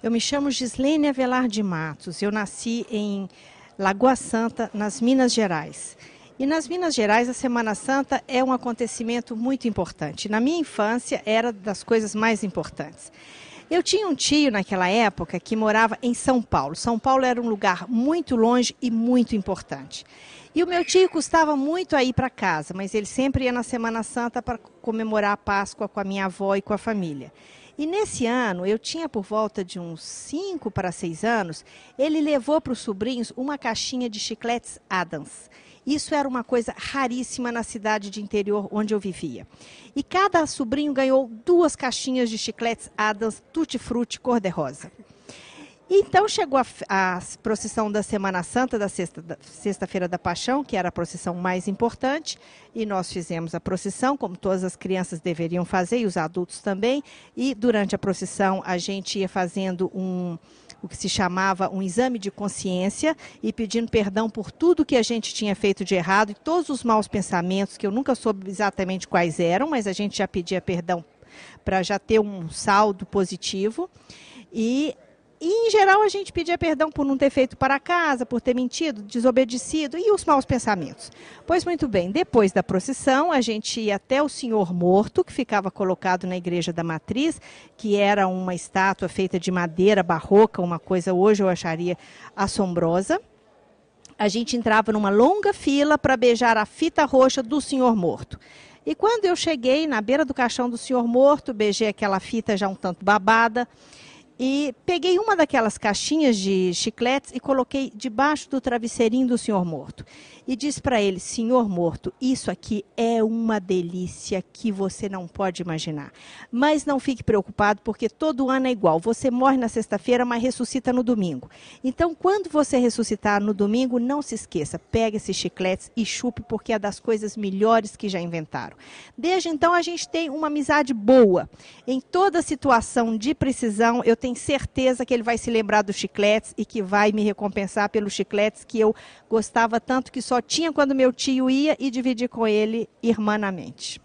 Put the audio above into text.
Eu me chamo Gislene Avelar de Matos. Eu nasci em Lagoa Santa, nas Minas Gerais. E nas Minas Gerais, a Semana Santa é um acontecimento muito importante. Na minha infância, era das coisas mais importantes. Eu tinha um tio naquela época que morava em São Paulo. São Paulo era um lugar muito longe e muito importante. E o meu tio custava muito a ir para casa, mas ele sempre ia na Semana Santa para comemorar a Páscoa com a minha avó e com a família. E nesse ano, eu tinha por volta de uns 5 para 6 anos, ele levou para os sobrinhos uma caixinha de chicletes Adams. Isso era uma coisa raríssima na cidade de interior onde eu vivia. E cada sobrinho ganhou duas caixinhas de chicletes Adams Tutti Frutti cor-de-rosa. Então chegou a, a procissão da Semana Santa, da Sexta-feira da, sexta da Paixão, que era a procissão mais importante, e nós fizemos a procissão, como todas as crianças deveriam fazer, e os adultos também. E durante a procissão a gente ia fazendo um, o que se chamava um exame de consciência e pedindo perdão por tudo que a gente tinha feito de errado e todos os maus pensamentos, que eu nunca soube exatamente quais eram, mas a gente já pedia perdão para já ter um saldo positivo. E e, em geral, a gente pedia perdão por não ter feito para casa, por ter mentido, desobedecido e os maus pensamentos. Pois muito bem, depois da procissão, a gente ia até o Senhor Morto, que ficava colocado na Igreja da Matriz, que era uma estátua feita de madeira barroca, uma coisa hoje eu acharia assombrosa a gente entrava numa longa fila para beijar a fita roxa do senhor morto. E quando eu cheguei na beira do caixão do senhor morto, beijei aquela fita já um tanto babada, e peguei uma daquelas caixinhas de chicletes e coloquei debaixo do travesseirinho do senhor morto. E disse para ele: Senhor morto, isso aqui é uma delícia que você não pode imaginar. Mas não fique preocupado, porque todo ano é igual. Você morre na sexta-feira, mas ressuscita no domingo. Então, quando você ressuscitar no domingo, não se esqueça: pegue esses chicletes e chupe, porque é das coisas melhores que já inventaram. Desde então, a gente tem uma amizade boa. Em toda situação de precisão, eu tenho certeza que ele vai se lembrar dos chicletes e que vai me recompensar pelos chicletes que eu gostava tanto que só tinha quando meu tio ia e dividia com ele irmanamente.